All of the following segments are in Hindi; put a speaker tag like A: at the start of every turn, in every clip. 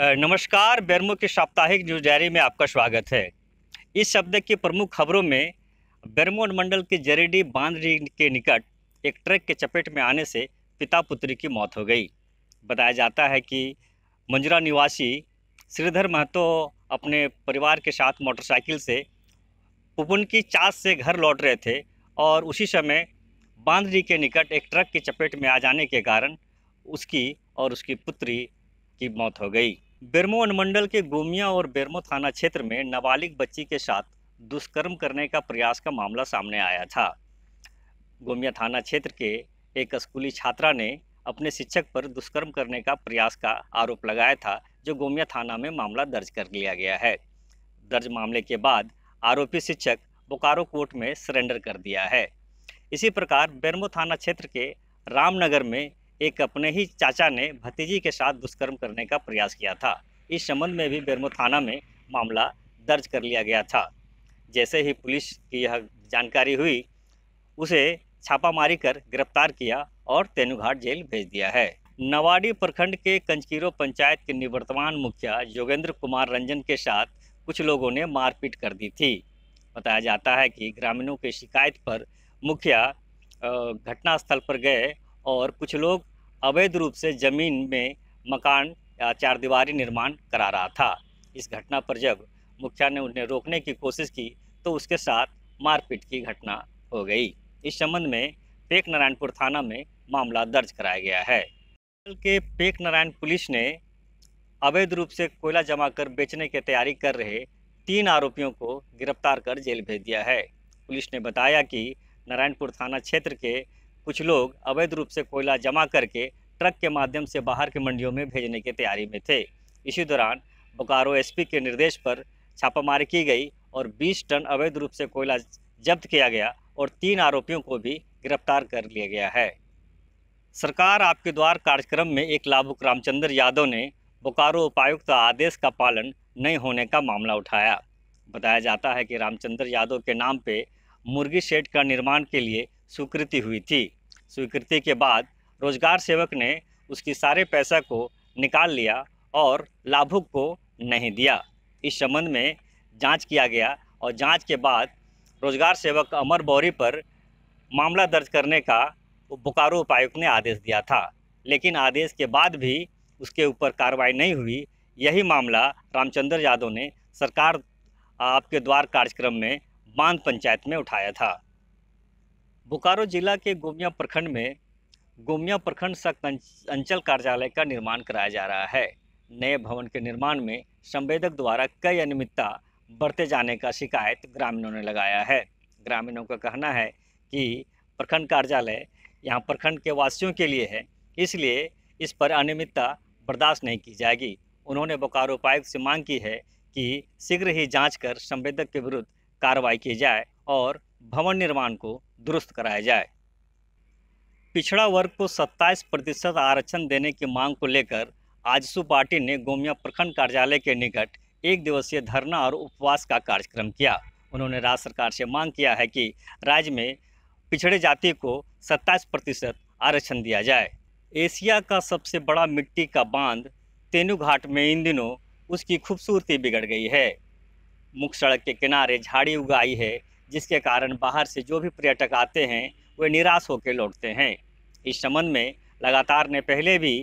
A: नमस्कार बेरमो की साप्ताहिक न्यूज डायरी में आपका स्वागत है इस शब्द की प्रमुख खबरों में बेरमो मंडल के जरेडी बांध के निकट एक ट्रक के चपेट में आने से पिता पुत्री की मौत हो गई बताया जाता है कि मंजरा निवासी श्रीधर महतो अपने परिवार के साथ मोटरसाइकिल से पुपुन की चास से घर लौट रहे थे और उसी समय बांधरी के निकट एक ट्रक की चपेट में आ जाने के कारण उसकी और उसकी पुत्री की मौत हो गई बेरमो अनुमंडल के गोमिया और बेरमो थाना क्षेत्र में नाबालिग बच्ची के साथ दुष्कर्म करने का प्रयास का मामला सामने आया था गोमिया थाना क्षेत्र के एक स्कूली छात्रा ने अपने शिक्षक पर दुष्कर्म करने का प्रयास का आरोप लगाया था जो गोमिया थाना में मामला दर्ज कर लिया गया है दर्ज मामले के बाद आरोपी शिक्षक बोकारो कोर्ट में सरेंडर कर दिया है इसी प्रकार बेरमो थाना क्षेत्र के रामनगर में एक अपने ही चाचा ने भतीजी के साथ दुष्कर्म करने का प्रयास किया था इस संबंध में भी बेरमो थाना में मामला दर्ज कर लिया गया था जैसे ही पुलिस की यह जानकारी हुई उसे छापामारी कर गिरफ्तार किया और तेनुघाट जेल भेज दिया है नवाडी प्रखंड के कंचकीरो पंचायत के निवर्तमान मुखिया योगेंद्र कुमार रंजन के साथ कुछ लोगों ने मारपीट कर दी थी बताया जाता है कि ग्रामीणों की शिकायत पर मुखिया घटनास्थल पर गए और कुछ लोग अवैध रूप से ज़मीन में मकान या चारदीवारी निर्माण करा रहा था इस घटना पर जब मुखिया ने उन्हें रोकने की कोशिश की तो उसके साथ मारपीट की घटना हो गई इस संबंध में पेक नारायणपुर थाना में मामला दर्ज कराया गया है कल के पेक नारायण पुलिस ने अवैध रूप से कोयला जमा कर बेचने की तैयारी कर रहे तीन आरोपियों को गिरफ्तार कर जेल भेज दिया है पुलिस ने बताया कि नारायणपुर थाना क्षेत्र के कुछ लोग अवैध रूप से कोयला जमा करके ट्रक के माध्यम से बाहर की मंडियों में भेजने की तैयारी में थे इसी दौरान बोकारो एसपी के निर्देश पर छापामारी की गई और 20 टन अवैध रूप से कोयला जब्त किया गया और तीन आरोपियों को भी गिरफ्तार कर लिया गया है सरकार आपके द्वार कार्यक्रम में एक लाभुक रामचंद्र यादव ने बोकारो उपायुक्त आदेश का पालन नहीं होने का मामला उठाया बताया जाता है कि रामचंद्र यादव के नाम पे मुर्गी शेड का निर्माण के लिए स्वीकृति हुई थी स्वीकृति के बाद रोजगार सेवक ने उसकी सारे पैसा को निकाल लिया और लाभुक को नहीं दिया इस संबंध में जांच किया गया और जांच के बाद रोजगार सेवक अमर बौरी पर मामला दर्ज करने का बोकारो उपायुक्त ने आदेश दिया था लेकिन आदेश के बाद भी उसके ऊपर कार्रवाई नहीं हुई यही मामला रामचंद्र यादव ने सरकार आपके द्वार कार्यक्रम में बांध पंचायत में उठाया था बोकारो जिला के गोमिया प्रखंड में गोमिया प्रखंड सख्त अं-, अंचल कार्यालय का निर्माण कराया जा रहा है नए भवन के निर्माण में संवेदक द्वारा कई अनियमितता बरते जाने का शिकायत ग्रामीणों ने लगाया है ग्रामीणों का कहना है कि प्रखंड कार्यालय यहाँ प्रखंड के वासियों के लिए है इसलिए इस पर अनियमितता बर्दाश्त नहीं की जाएगी उन्होंने बोकारो उपायुक्त से मांग की है कि शीघ्र ही जाँच कर संवेदक के विरुद्ध कार्रवाई की जाए और भवन निर्माण को दुरुस्त कराया जाए पिछड़ा वर्ग को 27 प्रतिशत आरक्षण देने की मांग को लेकर आजसू पार्टी ने गोमिया प्रखंड कार्यालय के निकट एक दिवसीय धरना और उपवास का कार्यक्रम किया उन्होंने राज्य सरकार से मांग किया है कि राज्य में पिछड़े जाति को 27 प्रतिशत आरक्षण दिया जाए एशिया का सबसे बड़ा मिट्टी का बांध तेनू घाट में इन दिनों उसकी खूबसूरती बिगड़ गई है मुख्य सड़क के किनारे झाड़ी उगाई है जिसके कारण बाहर से जो भी पर्यटक आते हैं वे निराश होकर लौटते हैं इस संबंध में लगातार ने पहले भी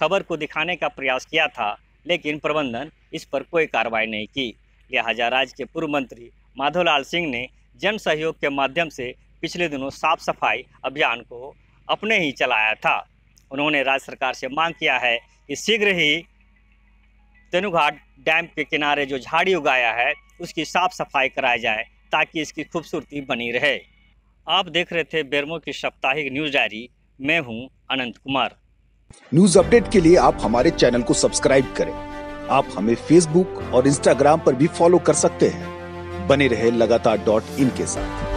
A: खबर को दिखाने का प्रयास किया था लेकिन प्रबंधन इस पर कोई कार्रवाई नहीं की लिहाजा राज्य के पूर्व मंत्री माधवलाल सिंह ने जन सहयोग के माध्यम से पिछले दिनों साफ सफाई अभियान को अपने ही चलाया था उन्होंने राज्य सरकार से मांग किया है कि शीघ्र ही तेनुघाट डैम के किनारे जो झाड़ी उगाया है उसकी साफ सफाई कराई जाए ताकि इसकी खूबसूरती बनी रहे आप देख रहे थे बेरमो की साप्ताहिक न्यूज डायरी मैं हूं अनंत कुमार न्यूज अपडेट के लिए आप हमारे चैनल को सब्सक्राइब करें आप हमें फेसबुक और इंस्टाग्राम पर भी फॉलो कर सकते हैं बने रहे लगातार डॉट इन के साथ